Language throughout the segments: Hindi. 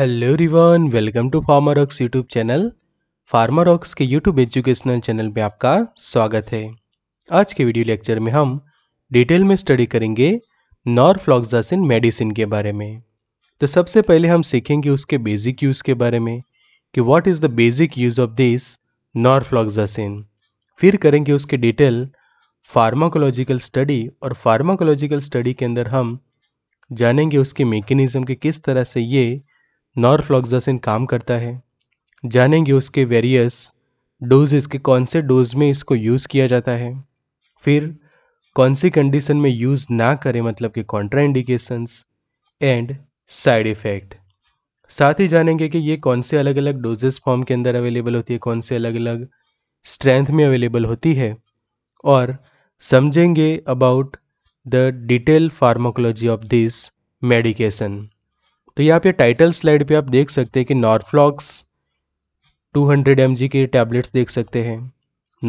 Hello everyone welcome to Pharmarox YouTube channel फार्मारॉक्स के यूट्यूब एजुकेशनल चैनल में आपका स्वागत है आज के वीडियो लेक्चर में हम डिटेल में स्टडी करेंगे नॉरफ्लॉक्सासिन मेडिसिन के बारे में तो सबसे पहले हम सीखेंगे उसके बेसिक यूज़ के बारे में कि what is the basic use of this norfloxacin फिर करेंगे उसके डिटेल फार्माकोलॉजिकल स्टडी और फार्माकोलॉजिकल स्टडी के अंदर हम जानेंगे उसके मेकेनिज़्म के किस तरह से ये नॉरफ्लॉक्सासिन काम करता है जानेंगे उसके वेरियस डोजेस के कौन से डोज में इसको यूज़ किया जाता है फिर कौन सी कंडीशन में यूज़ ना करें मतलब कि कॉन्ट्राइंडिकेशंस एंड साइड इफ़ेक्ट साथ ही जानेंगे कि ये कौन से अलग अलग डोजेस फॉर्म के अंदर अवेलेबल होती है कौन से अलग अलग स्ट्रेंथ में अवेलेबल होती है और समझेंगे about the detail pharmacology of this medication तो यहाँ पे टाइटल स्लाइड पे आप देख सकते हैं कि नॉर्फ्लॉक्स 200 हंड्रेड के टैबलेट्स देख सकते हैं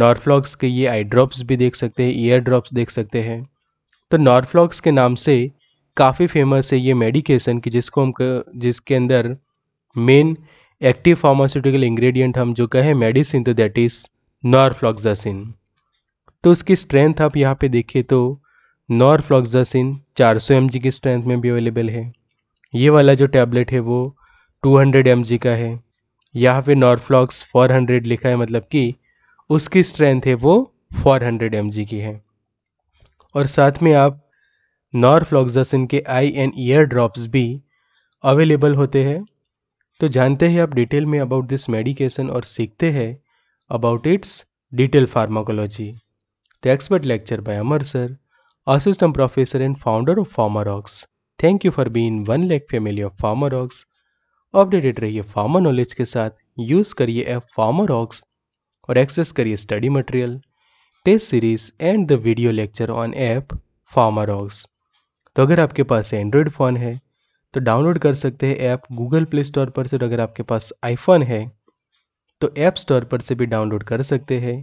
नॉर्फ्लॉक्स के ये आई ड्रॉप्स भी देख सकते हैं ईयर ड्रॉप्स देख सकते हैं तो नॉर्फ्लॉक्स के नाम से काफ़ी फेमस है ये मेडिकेशन कि जिसको हम जिसके अंदर मेन एक्टिव फार्मास्यूटिकल इंग्रेडिएंट हम जो कहें मेडिसिन तो दैट इज़ नॉरफ्लॉक्सासिन तो उसकी स्ट्रेंथ आप यहाँ पे देखिए तो नॉरफ्लॉक्सासिन 400 सौ की स्ट्रेंथ में भी अवेलेबल है ये वाला जो टैबलेट है वो 200 हंड्रेड का है यहाँ पे नॉर्फ्लॉक्स 400 लिखा है मतलब कि उसकी स्ट्रेंथ है वो 400 हंड्रेड की है और साथ में आप नॉर्फ्लॉक्सासिन के आई एंड ईयर ड्रॉप्स भी अवेलेबल होते हैं तो जानते हैं आप डिटेल में अबाउट दिस मेडिकेशन और सीखते हैं about its detail pharmacology The expert lecture by Amar sir, professor and founder of of Pharmarox. Thank you for being one lakh family of Pharmarox updated रहिए फार्मर नॉलेज के साथ यूज़ करिए ऐप फार्मर ऑक्स और एक्सेस करिए study material test series and the video lecture on app Pharmarox तो अगर आपके पास एंड्रॉयड फ़ोन है तो डाउनलोड कर सकते हैं ऐप गूगल प्ले स्टोर पर से और अगर आपके पास आईफोन है तो ऐप स्टोर पर से भी डाउनलोड कर सकते हैं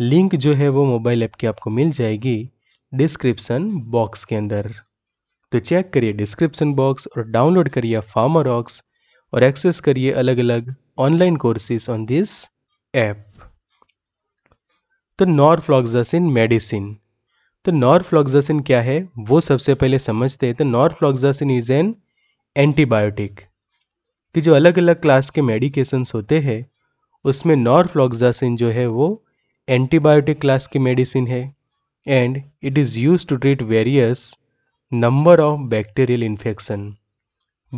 लिंक जो है वो मोबाइल ऐप की आपको मिल जाएगी डिस्क्रिप्सन बॉक्स के अंदर तो चेक करिए डिस्क्रिप्सन बॉक्स और डाउनलोड करिए फार्मर ऑक्स और एक्सेस करिए अलग अलग online courses on this app तो इन मेडिसिन तो नॉरफ्लॉक्सासिन क्या है वो सबसे पहले समझते हैं तो नॉरफ्लॉक्सासिन इज एन एंटीबायोटिक कि जो अलग अलग क्लास के मेडिकेशंस होते हैं उसमें नॉरफ्लॉक्सासिन जो है वो एंटीबायोटिक क्लास की मेडिसिन है and it is use to treat various number of bacterial infection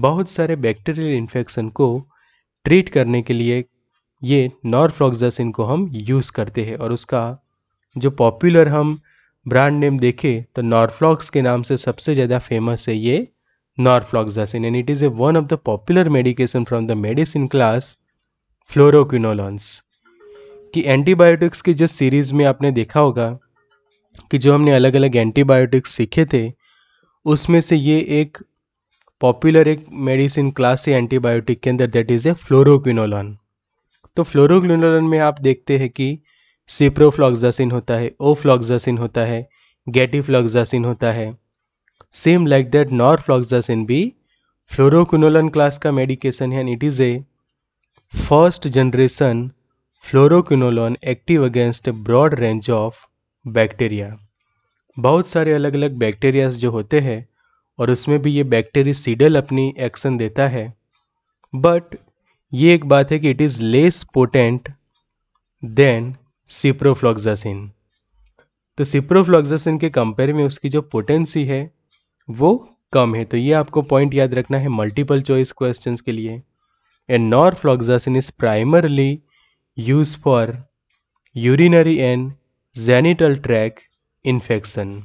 बहुत सारे बैक्टीरियल इन्फेक्शन को ट्रीट करने के लिए ये नॉरफ्लॉक्सासिन को हम यूज़ करते हैं और उसका जो पॉपुलर हम ब्रांड नेम देखें तो नॉरफ्लॉक्स के नाम से सबसे ज़्यादा फेमस है ये norfloxacin and it is a one of the popular medication from the medicine class fluoroquinolones कि एंटीबायोटिक्स की जो सीरीज़ में आपने देखा होगा कि जो हमने अलग अलग एंटीबायोटिक्स सीखे थे उसमें से ये एक पॉपुलर एक मेडिसिन क्लास है एंटीबायोटिक के अंदर दैट इज़ ए फ्लोरोक्विनोलॉन तो फ्लोरोक्विनोलॉन में आप देखते हैं कि सिप्रोफ्लॉक्सासिन होता है ओफ्लॉक्सासिन होता है गेटीफ्लॉक्जासिन होता है सेम लाइक दैट फ्लॉक्सासिन भी फ्लोरोक्विनोलॉन क्लास का मेडिकेशन है and it is a first generation fluoroquinolone active against broad range of bacteria बहुत सारे अलग अलग बैक्टीरियाज जो होते हैं और उसमें भी ये सीडल अपनी एक्शन देता है बट ये एक बात है कि it is less potent than ciprofloxacin तो सिप्रोफ्लॉक्जासिन के कंपेयर में उसकी जो पोटेंसी है वो कम है तो ये आपको पॉइंट याद रखना है मल्टीपल चॉइस क्वेश्चन के लिए and norfloxacin is primarily use for urinary and genital tract infection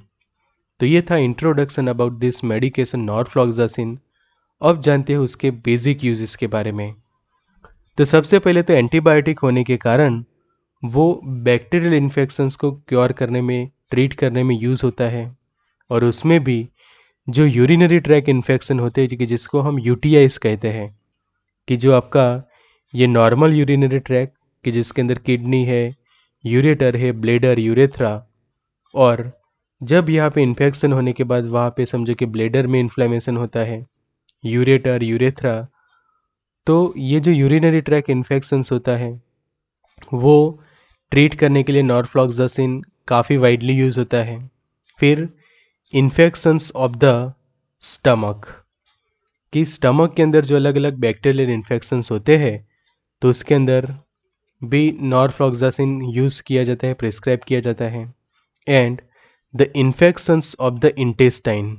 तो ये था introduction about this medication norfloxacin अब जानते हैं उसके बेसिक यूजेस के बारे में तो सबसे पहले तो एंटीबायोटिक होने के कारण वो बैक्टीरियल इन्फेक्शंस को क्योर करने में ट्रीट करने में यूज़ होता है और उसमें भी जो यूरिनरी ट्रैक इन्फेक्शन होते हैं कि जिसको हम यू कहते हैं कि जो आपका ये नॉर्मल यूरिनरी ट्रैक कि जिसके अंदर किडनी है यूरेटर है ब्लेडर यूरेथ्रा और जब यहाँ पे इन्फेक्शन होने के बाद वहाँ पे समझो कि ब्लेडर में इन्फ्लेमेशन होता है यूरेटर यूरेथ्रा तो ये जो यूरिनरी ट्रैक इन्फेक्शंस होता है वो ट्रीट करने के लिए नॉर्फ्लॉक्सासिन काफ़ी वाइडली यूज़ होता है फिर इन्फेक्शंस ऑफ द स्टमक कि स्टमक के अंदर जो अलग अलग बैक्टीरियल इन्फेक्शंस होते हैं तो उसके अंदर भी नॉर्फ्लॉक्सासिन यूज़ किया जाता है प्रिस्क्राइब किया जाता है and the infections of the intestine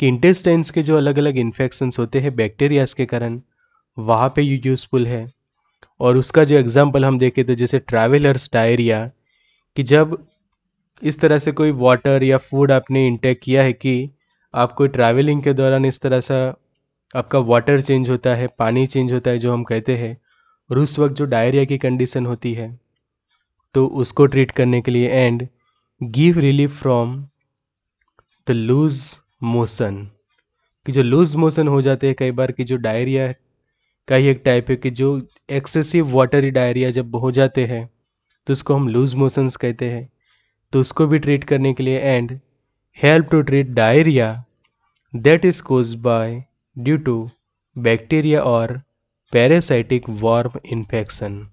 कि इंटेस्टाइन्स के जो अलग अलग इन्फेक्शंस होते हैं बैक्टीरियाज के कारण वहाँ पे यूजफुल है और उसका जो एग्ज़ाम्पल हम देखें तो जैसे ट्रैवलर्स डायरिया कि जब इस तरह से कोई वाटर या फूड आपने इंटेक किया है कि आपको ट्रैवलिंग के दौरान इस तरह सा आपका वाटर चेंज होता है पानी चेंज होता है जो हम कहते हैं और उस वक्त जो डायरिया की कंडीशन होती है तो उसको ट्रीट करने के लिए and give relief from the loose motion कि जो लूज मोशन हो जाते हैं कई बार कि जो डायरिया का ही एक टाइप है कि जो एक्सेसिव वाटरी डायरिया जब हो जाते हैं तो उसको हम लूज मोशंस कहते हैं तो उसको भी ट्रीट करने के लिए and help to treat diarrhoea that is cause by due to bacteria और पैरासाइटिक वार्म इन्फेक्शन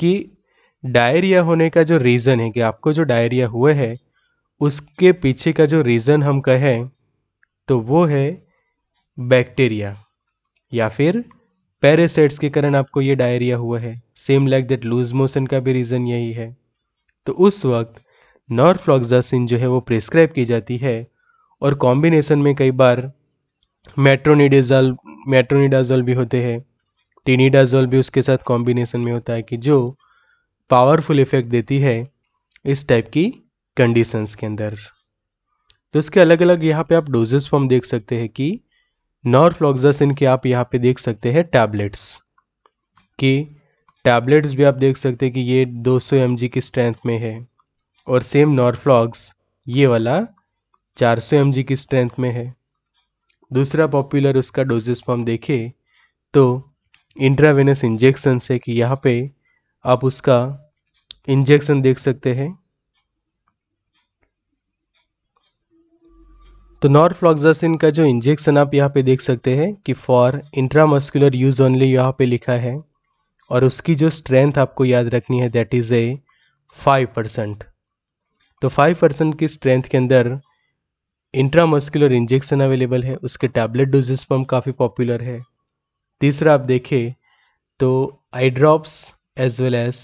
कि डायरिया होने का जो रीज़न है कि आपको जो डायरिया हुआ है उसके पीछे का जो रीज़न हम कहें तो वो है बैक्टीरिया या फिर पैरासाइट्स के कारण आपको ये डायरिया हुआ है same like that loose motion का भी रीज़न यही है तो उस वक्त नॉरफ्लॉक्सासिन जो है वो प्रिस्क्राइब की जाती है और कॉम्बिनेशन में कई बार मेट्रोनिडाजल मेट्रोनिडाजोल भी होते हैं टीनिडाजोल भी उसके साथ कॉम्बिनेशन में होता है कि जो पावरफुल इफेक्ट देती है इस टाइप की कंडीशंस के अंदर तो इसके अलग अलग यहाँ पे आप डोजेस फॉर्म देख सकते हैं कि नॉरफ्लॉक्सासिन के आप यहाँ पे देख सकते हैं टैबलेट्स कि टैबलेट्स भी आप देख सकते हैं कि ये 200 सौ की स्ट्रेंथ में है और सेम नॉर्फ्लॉक्स ये वाला 400 सौ की स्ट्रेंथ में है दूसरा पॉपुलर उसका डोजेस फॉर्म देखें तो इंट्रावेनस इंजेक्शन से कि यहाँ पे आप उसका इंजेक्शन देख सकते हैं तो नॉरफ्लॉक्सासिन का जो इंजेक्शन आप यहाँ पे देख सकते हैं कि फॉर इंट्रामस्कुलर यूज ओनली यहाँ पे लिखा है और उसकी जो स्ट्रेंथ आपको याद रखनी है that is a five percent तो फाइव परसेंट की स्ट्रेंथ के अंदर इंट्रामस्कुलर इंजेक्शन अवेलेबल है उसके टैबलेट डोजेस पम्प काफ़ी पॉपुलर है तीसरा आप देखें तो eye drops as well as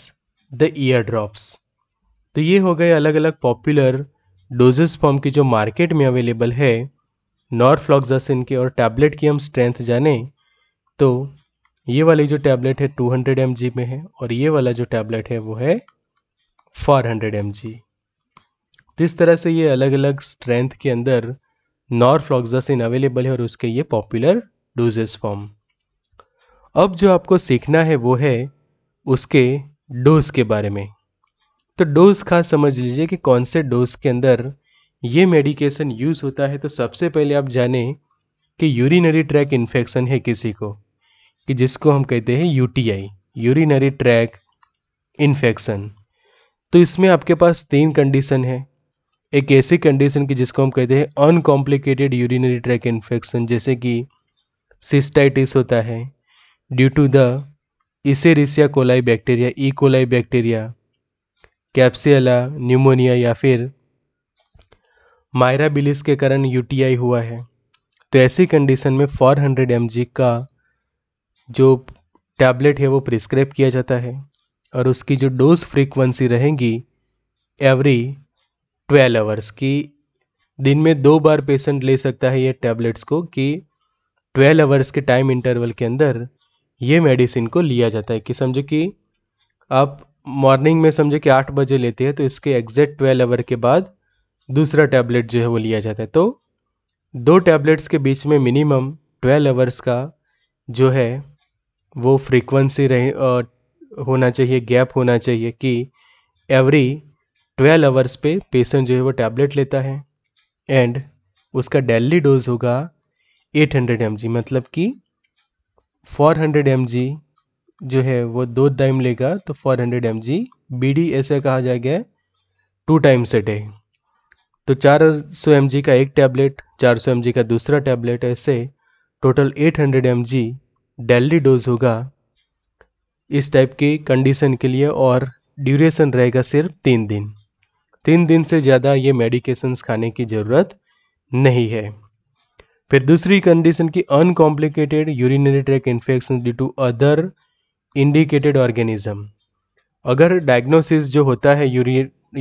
the ear drops तो ये हो गए अलग अलग पॉपुलर डोजेस फॉर्म की जो मार्केट में अवेलेबल है नॉर्फ्लॉक्सासिन के और टैबलेट की हम स्ट्रेंथ जाने तो ये वाली जो टैबलेट है 200 हंड्रेड में है और ये वाला जो टैबलेट है वो है 400 हंड्रेड तो इस तरह से ये अलग अलग स्ट्रेंथ के अंदर नॉर्फ्लॉक्सासिन अवेलेबल है और उसके ये पॉपुलर डोजेस फॉर्म अब जो आपको सीखना है वो है उसके डोज़ के बारे में तो डोज़ खास समझ लीजिए कि कौन से डोज़ के अंदर ये मेडिकेशन यूज़ होता है तो सबसे पहले आप जाने कि यूरिनरी ट्रैक इन्फेक्शन है किसी को कि जिसको हम कहते हैं यूटीआई यूरिनरी ट्रैक इन्फेक्शन तो इसमें आपके पास तीन कंडीशन है एक ऐसी कंडीशन की जिसको हम कहते हैं अनकॉम्प्लिकेटेड यूरिनरी ट्रैक इन्फेक्शन जैसे कि सिस्टाइटिस होता है due to the Escherichia coli bacteria E coli bacteria Klebsiella pneumonia या फिर मायरा बिलिस के कारण यूटीआई हुआ है तो ऐसी कंडीशन में 400 हंड्रेड एम का जो टैबलेट है वो प्रिस्क्राइब किया जाता है और उसकी जो डोज फ्रीक्वेंसी रहेगी एवरी 12 आवर्स की दिन में दो बार पेशेंट ले सकता है ये टैबलेट्स को कि 12 आवर्स के टाइम इंटरवल के अंदर ये मेडिसिन को लिया जाता है कि समझो कि आप मॉर्निंग में समझो कि आठ बजे लेते हैं तो इसके एग्जैक्ट ट्वेल्व आवर के बाद दूसरा टैबलेट जो है वो लिया जाता है तो दो टैबलेट्स के बीच में मिनिमम ट्वेल्व आवर्स का जो है वो फ्रीक्वेंसी रहे आ, होना चाहिए गैप होना चाहिए कि एवरी ट्वेल्व आवर्स पे पेशेंट जो है वो टैबलेट लेता है एंड उसका डेली डोज होगा 800 हंड्रेड मतलब कि फोर हंड्रेड एम जी जो है वो दो टाइम लेगा तो four hundred M G B D ऐसे कहा जाएगा टू टाइम सेट है तो चार सौ एम जी का एक टैबलेट चार सौ एम जी का दूसरा टैबलेट ऐसे total eight hundred M G daily dose होगा इस टाइप की कंडीशन के लिए और ड्यूरेशन रहेगा सिर्फ तीन दिन तीन दिन से ज़्यादा ये मेडिकेशंस खाने की ज़रूरत नहीं है फिर दूसरी कंडीशन की uncomplicated urinary tract infection due to other indicated organism अगर डायग्नोसिस जो होता है यूरी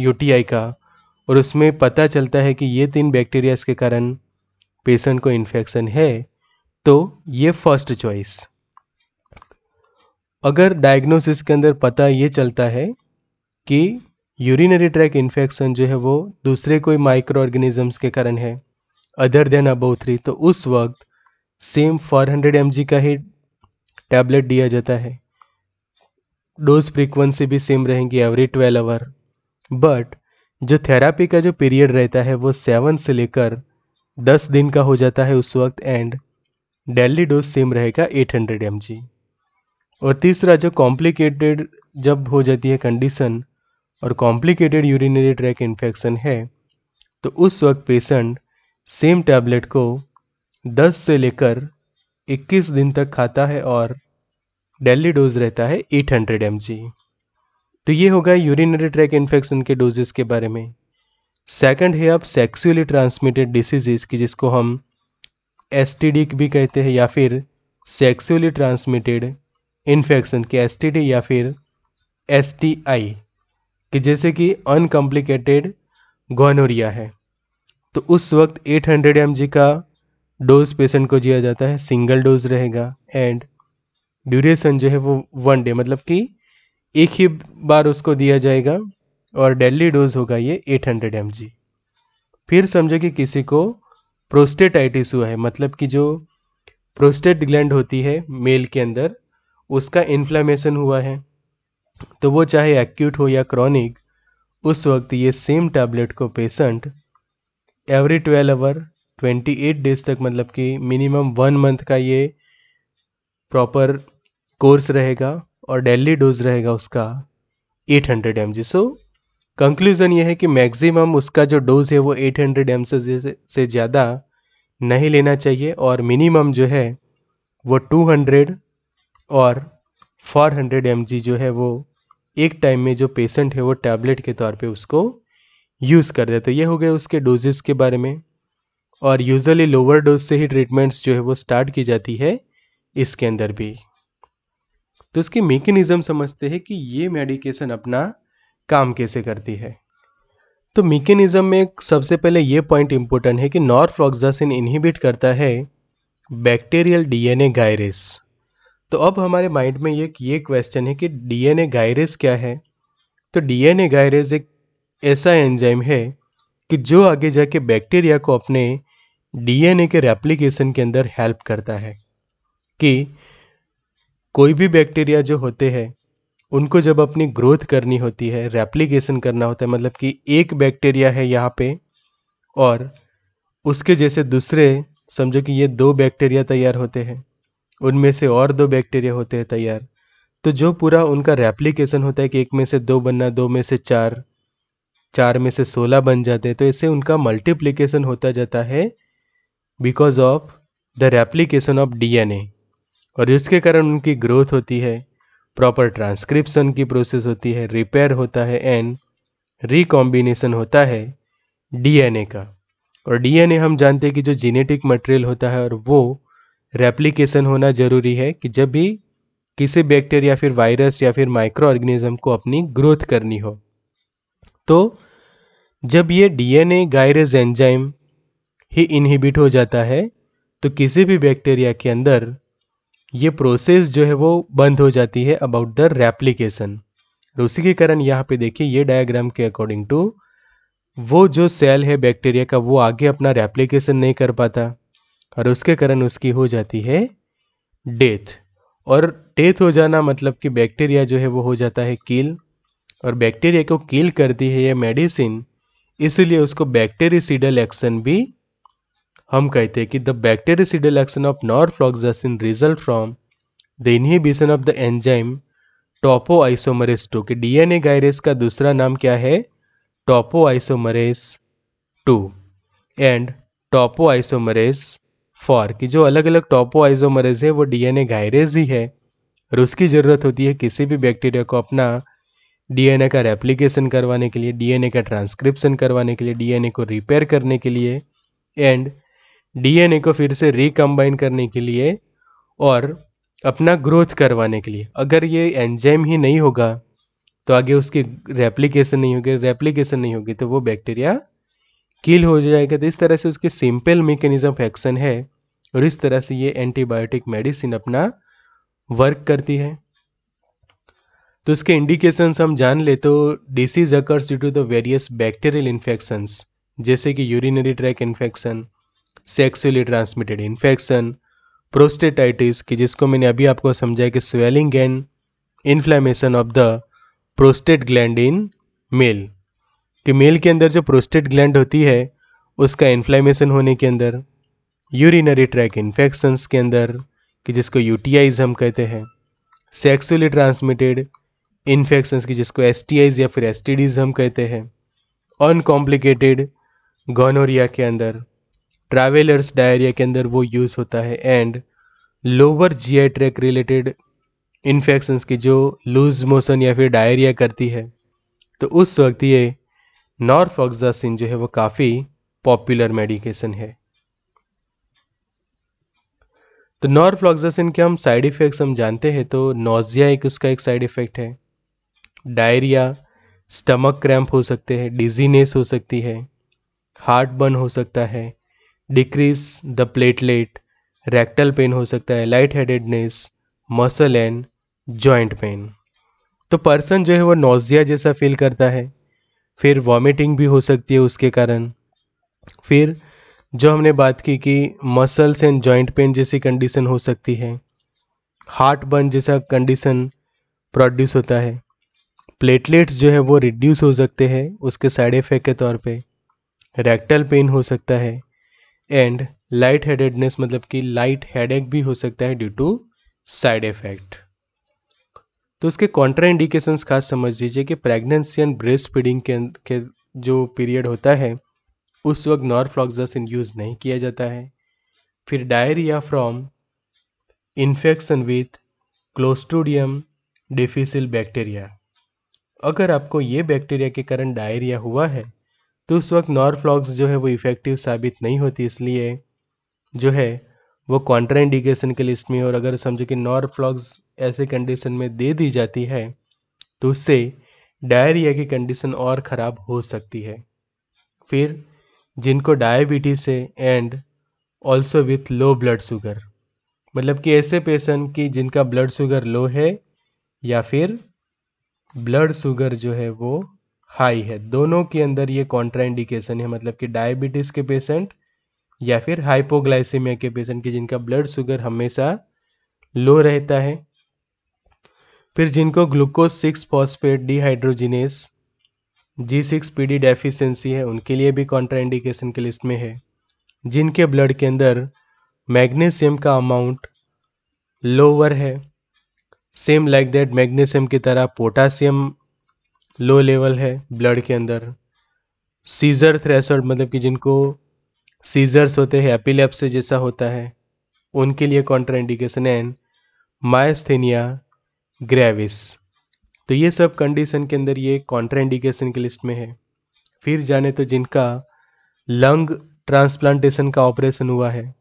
यूटीआई का और उसमें पता चलता है कि ये तीन बैक्टीरियाज़ के कारण पेशेंट को इन्फेक्शन है तो ये फर्स्ट चॉइस अगर डायग्नोसिस के अंदर पता ये चलता है कि यूरिनरी ट्रैक इन्फेक्शन जो है वो दूसरे कोई माइक्रो ऑर्गेनिजम्स के कारण है अदर देन अबो थ्री तो उस वक्त सेम 400 हंड्रेड का ही टैबलेट दिया जाता है डोज फ्रीक्वेंसी भी सेम रहेंगी एवरी ट्वेल्व आवर बट जो थेरापी का जो पीरियड रहता है वो सेवन से लेकर दस दिन का हो जाता है उस वक्त एंड डेली डोज सेम रहेगा एट हंड्रेड एम और तीसरा जो कॉम्प्लिकेटेड जब हो जाती है कंडीशन और कॉम्प्लिकेटेड यूरिनरी ट्रैक इन्फेक्शन है तो उस वक्त पेशेंट सेम टैबलेट को 10 से लेकर 21 दिन तक खाता है और डेली डोज रहता है 800 हंड्रेड तो ये होगा यूरिनरी ट्रैक इन्फेक्शन के डोजेस के बारे में सेकंड है अब सेक्सुअली ट्रांसमिटेड डिसीजेज की जिसको हम एस भी कहते हैं या फिर सेक्सुअली ट्रांसमिटेड इन्फेक्शन के एस या फिर एस कि जैसे कि अनकम्प्लिकेटेड गोनोरिया है तो उस वक्त 800 हंड्रेड का डोज पेशेंट को दिया जाता है सिंगल डोज रहेगा एंड ड्यूरेशन जो है वो वन डे मतलब कि एक ही बार उसको दिया जाएगा और डेली डोज होगा ये 800 हंड्रेड फिर समझो कि किसी को प्रोस्टेटाइटिस हुआ है मतलब कि जो प्रोस्टेट ग्लैंड होती है मेल के अंदर उसका इन्फ्लामेशन हुआ है तो वो चाहे एक्यूट हो या क्रॉनिक उस वक्त ये सेम टैबलेट को patient every twelve hour twenty eight days तक मतलब कि मिनिमम वन मंथ का ये प्रॉपर कोर्स रहेगा और डेली डोज रहेगा उसका eight hundred M G so conclusion ये है कि मैक्सिमम उसका जो डोज़ है वो एट हंड्रेड एम से ज़्यादा नहीं लेना चाहिए और मिनिमम जो है वो टू हंड्रेड और फोर हंड्रेड एम जो है वो एक टाइम में जो पेशेंट है वो टैबलेट के तौर पे उसको यूज़ कर दे तो ये हो गए उसके डोजेज़ के बारे में और यूज़ली लोअर डोज से ही ट्रीटमेंट्स जो है वो स्टार्ट की जाती है इसके अंदर भी तो उसकी मेकेनिजम समझते हैं कि ये मेडिकेशन अपना काम कैसे करती है तो मेकेनिज़म में सबसे पहले ये पॉइंट इम्पोर्टेंट है कि नॉरफ्लॉक्सासिन इनहिबिट करता है बैक्टीरियल डीएनए गायरेस तो अब हमारे माइंड में ये ये क्वेश्चन है कि डीएनए गायरेस क्या है तो डीएनए गायरेस एक ऐसा एंजाइम है कि जो आगे जाके बैक्टीरिया को अपने डीएनए के रेप्लिकेशन के अंदर हेल्प करता है कि कोई भी बैक्टीरिया जो होते हैं उनको जब अपनी ग्रोथ करनी होती है रेप्लिकेशन करना होता है मतलब कि एक बैक्टीरिया है यहाँ पे और उसके जैसे दूसरे समझो कि ये दो बैक्टीरिया तैयार होते हैं उनमें से और दो बैक्टीरिया होते हैं तैयार तो जो पूरा उनका रेप्लिकेशन होता है कि एक में से दो बनना दो में से चार चार में से सोलह बन जाते हैं तो इससे उनका मल्टीप्लीकेशन होता जाता है because of the replication of DNA और जिसके कारण उनकी ग्रोथ होती है प्रॉपर ट्रांसक्रिप्शन की प्रोसेस होती है रिपेयर होता है एंड रिकॉम्बिनेशन होता है डीएनए का और डीएनए हम जानते हैं कि जो जीनेटिक मटेरियल होता है और वो रेप्लीकेशन होना ज़रूरी है कि जब भी किसी बैक्टीरिया फिर वायरस या फिर माइक्रो ऑर्गेनिज्म को अपनी ग्रोथ करनी हो तो जब ये डीएनए गायरेज एंजाइम ही इनहिबिट हो जाता है तो किसी भी बैक्टीरिया के अंदर ये प्रोसेस जो है वो बंद हो जाती है अबाउट द रेप्लीकेशन उसी के कारण यहाँ पे देखिए ये डायग्राम के अकॉर्डिंग टू वो जो सेल है बैक्टीरिया का वो आगे अपना रेप्लीकेशन नहीं कर पाता और उसके कारण उसकी हो जाती है डेथ और डेथ हो जाना मतलब कि बैक्टीरिया जो है वो हो जाता है कील और बैक्टीरिया को किल करती है ये मेडिसिन इसलिए उसको बैक्टेरिसीडल एक्शन भी हम कहते हैं कि the bactericidal action of norfloxacin result from the inhibition of the enzyme topo isomerase two के डीएनए गायरेस का दूसरा नाम क्या है topo isomerase two and topo isomerase four कि जो अलग अलग टॉपो आइसोमरेज है वो डीएनए गायरेज ही है और उसकी ज़रूरत होती है किसी भी बैक्टीरिया को अपना डीएनए का रेप्लिकेशन करवाने के लिए डीएनए का ट्रांसक्रिप्शन करवाने के लिए डीएनए को रिपेयर करने के लिए एंड डीएनए को फिर से रिकम्बाइन करने के लिए और अपना ग्रोथ करवाने के लिए अगर ये एंजाइम ही नहीं होगा तो आगे उसकी रेप्लिकेशन नहीं होगी रेप्लिकेशन नहीं होगी तो वो बैक्टीरिया किल हो जाएगा तो इस तरह से उसकी सिंपल मेकेनिज्म ऑफ एक्शन है और इस तरह से ये एंटीबायोटिक मेडिसिन अपना वर्क करती है तो इसके इंडिकेशंस हम जान ले तो disease occurs due to the various bacterial infections जैसे कि urinary tract infection sexually transmitted infection prostatitis कि जिसको मैंने अभी आपको समझाया कि swelling and inflammation of the prostate gland in male कि मेल के अंदर जो प्रोस्टेट ग्लैंड होती है उसका इन्फ्लेमेशन होने के अंदर यूरिनरी ट्रैक इन्फेक्शंस के अंदर कि जिसको यूटीआईज हम कहते हैं सेक्सुअली ट्रांसमिटेड इन्फेक्शंस की जिसको एस या फिर एस हम कहते हैं अनकॉम्प्लिकेटेड गोनोरिया के अंदर ट्रैवलर्स डायरिया के अंदर वो यूज़ होता है and lower G I tract related infections की जो लूज मोशन या फिर डायरिया करती है तो उस वक्त ये नॉर्फॉक्सासिन जो है वो काफ़ी पॉपुलर मेडिकेशन है तो नॉर्फ्लॉक्सासिन के हम साइड इफ़ेक्ट्स हम जानते हैं तो नोज़िया एक उसका एक साइड इफ़ेक्ट है डायरिया स्टमक क्रैम्प हो सकते हैं डिजीनेस हो सकती है हार्ट बर्न हो सकता है decrease the platelet rectal pain हो सकता है light headedness muscle and joint pain तो पर्सन जो है वो नोज़िया जैसा फील करता है फिर वॉमिटिंग भी हो सकती है उसके कारण फिर जो हमने बात की कि मसल्स एंड जॉइंट पेन जैसी कंडीशन हो सकती है हार्ट बर्न जैसा कंडीशन प्रोड्यूस होता है प्लेटलेट्स जो है वो रिड्यूस हो सकते हैं उसके साइड इफ़ेक्ट के तौर पे रेक्टल पेन हो सकता है एंड लाइट हेडेडनेस मतलब कि लाइट हेडेक भी हो सकता है ड्यू टू साइड इफ़ेक्ट तो उसके कॉन्ट्राइंडिकेशंस खास समझ लीजिए कि प्रेगनेंसी एंड ब्रेस्ट फीडिंग के, के जो पीरियड होता है उस वक्त नॉर्फ्लॉक्स यूज़ नहीं किया जाता है फिर diarrhoea from infection with Clostridium difficile bacteria अगर आपको ये बैक्टीरिया के कारण डायरिया हुआ है तो उस वक्त नॉर्फ्लॉक्स जो है वो इफ़ेक्टिव साबित नहीं होती इसलिए जो है वो कॉन्ट्राइंडिकेशन के लिस्ट में और अगर समझो कि नॉर्फ्लॉक्स ऐसे कंडीशन में दे दी जाती है तो उससे डायरिया की कंडीशन और ख़राब हो सकती है फिर जिनको डायबिटीज़ है and also with low blood sugar मतलब कि ऐसे पेशेंट की जिनका ब्लड शुगर लो है या फिर ब्लड शुगर जो है वो हाई है दोनों के अंदर ये कॉन्ट्राइंडिकेशन है मतलब कि डायबिटीज़ के पेशेंट या फिर हाइपोग्लाइसीमिया के पेशेंट की जिनका ब्लड शुगर हमेशा लो रहता है फिर जिनको glucose six phosphate dehydrogenase G six P D deficiency है उनके लिए भी कॉन्ट्राइंडिकेशन की लिस्ट में है जिनके ब्लड के अंदर मैग्नीशियम का अमाउंट लोअर है सेम लाइक दैट मैग्नीशियम की तरह पोटासियम लो लेवल है ब्लड के अंदर सीजर थ्रेसर मतलब कि जिनको सीजर्स होते हैं एपिलेप्स जैसा होता है उनके लिए कॉन्ट्राइंडिकेशन एंड मायस्थेनिया ग्रेविस तो ये सब कंडीशन के अंदर ये कॉन्ट्राइंडिकेशन की लिस्ट में है फिर जाने तो जिनका लंग ट्रांसप्लांटेशन का ऑपरेशन हुआ है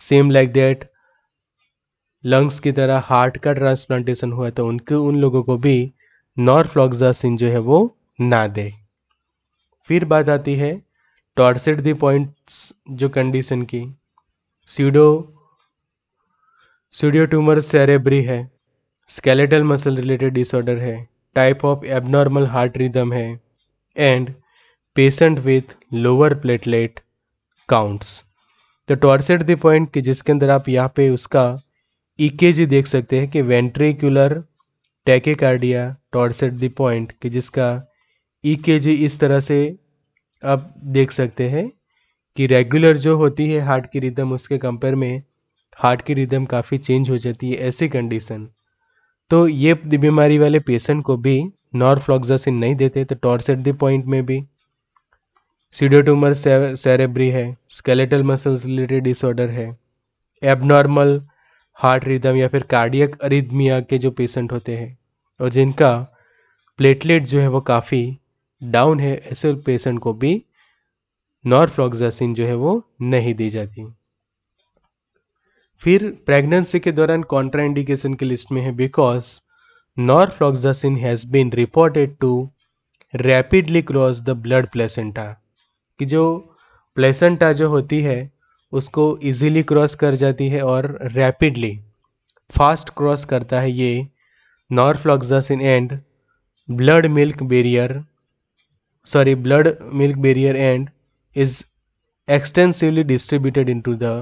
सेम लाइक दैट लंग्स की तरह हार्ट का ट्रांसप्लांटेशन हुआ तो उनके उन लोगों को भी नॉर्फ्लॉक्सासिन जो है वो ना दे फिर बात आती है टॉर्सेट दी पॉइंट्स जो कंडीशन की सीडो सीडियो ट्यूमर सेरेब्री है स्केलेटल मसल रिलेटेड डिसऑर्डर है type of abnormal heart rhythm है and patient with lower platelet counts तो टॉर्सेट दी पॉइंट कि जिसके अंदर आप यहाँ पे उसका ईकेजी e देख सकते हैं कि ventricular tachycardia torsades at the point कि जिसका ईकेजी e इस तरह से आप देख सकते हैं कि रेगुलर जो होती है हार्ट की रिदम उसके कंपेयर में हार्ट की रिदम काफ़ी चेंज हो जाती है ऐसी कंडीशन तो ये बीमारी वाले पेशेंट को भी नॉरफ्लॉक्सासिन नहीं देते तो टॉर्स एट द पॉइंट में भी सीडोटूमर सेरेब्री है स्केलेटल मसल्स रिलेटेड डिसऑर्डर है एबनॉर्मल हार्ट रिदम या फिर कार्डियक अरिदमिया के जो पेशेंट होते हैं और जिनका प्लेटलेट जो है वो काफ़ी डाउन है ऐसे पेशेंट को भी नॉरफ्लॉक्सासिन जो है वो नहीं दी जाती फिर प्रेगनेंसी के दौरान कॉन्ट्राइंडिकेशन की लिस्ट में है because norfloxacin has been reported to rapidly cross the blood placenta कि जो प्लेसेंटा जो होती है उसको इजीली क्रॉस कर जाती है और रैपिडली फास्ट क्रॉस करता है ये इन and blood milk barrier sorry blood milk barrier and is extensively distributed into the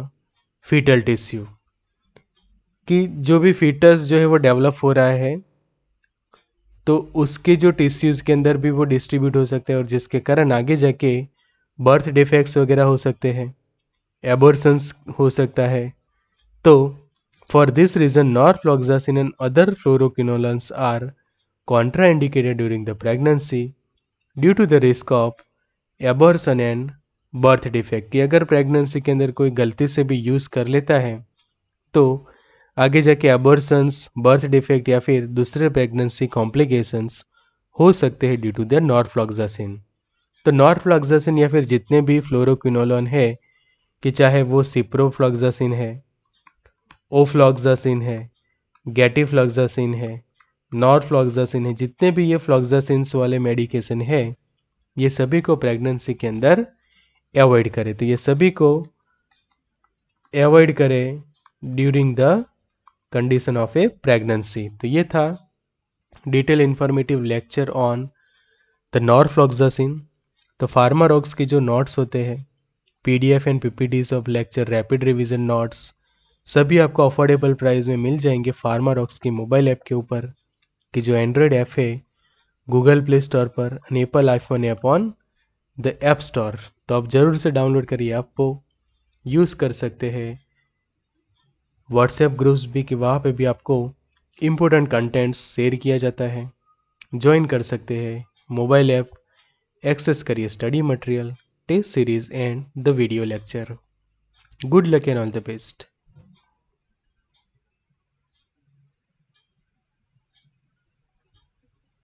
foetal tissue कि जो भी फीटस जो है वो डेवलप हो रहा है तो उसके जो टिश्यूज़ के अंदर भी वो डिस्ट्रीब्यूट हो सकते हैं और जिसके कारण आगे जाके बर्थ डिफेक्ट्स वगैरह हो सकते हैं एबोर्सन्स हो सकता है तो for this reason norfloxacin and other other are contraindicated during the pregnancy due to the risk of abortion and birth defect कि अगर प्रेगनेंसी के अंदर कोई गलती से भी यूज़ कर लेता है तो आगे जाके एबोर्सन्स बर्थ डिफेक्ट या फिर दूसरे प्रेगनेंसी कॉम्प्लिकेशंस हो सकते हैं due to the norfloxacin तो नॉर्थ फ्लॉक्सासिन या फिर जितने भी फ्लोरोक्विनोलॉन है कि चाहे वो सिप्रोफ्लॉक्जासिन है ओफ्लॉक्जासिन है गैटीफ्लॉक्जासिन है नॉरफ्लॉक्जासिन है जितने भी ये फ्लॉक्जासिन्स वाले मेडिकेशन है ये सभी को प्रेगनेंसी के अंदर अवॉइड करें तो ये सभी को अवॉइड करें during the condition of a pregnancy तो ये था detail informative lecture on the norfloxacin तो फार्मारोक्स के जो नोट्स होते हैं पीडीएफ एंड डीज of lecture rapid revision notes सभी आपको अफोर्डेबल प्राइस में मिल जाएंगे फार्मा रॉक्स की मोबाइल ऐप के ऊपर कि जो एंड्रॉयड ऐप है गूगल प्ले स्टोर पर and Apple iPhone app on the app store तो आप ज़रूर से डाउनलोड करिए आपको यूज़ कर सकते हैं व्हाट्सएप ग्रुप्स भी कि वहाँ पे भी आपको इम्पोर्टेंट कंटेंट्स शेयर किया जाता है ज्वाइन कर सकते हैं मोबाइल ऐप एक्सेस करिए study material test series and the video lecture. Good luck and all the best.